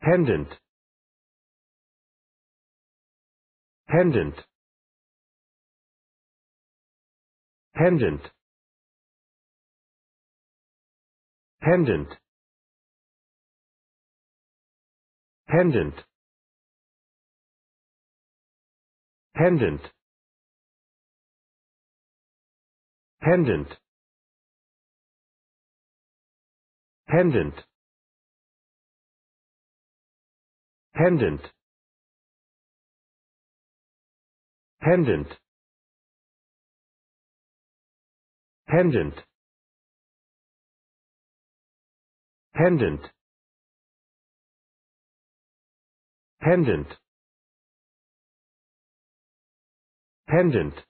pendant pendant pendant pendant pendant pendant pendant pendant pendant pendant pendant pendant pendant pendant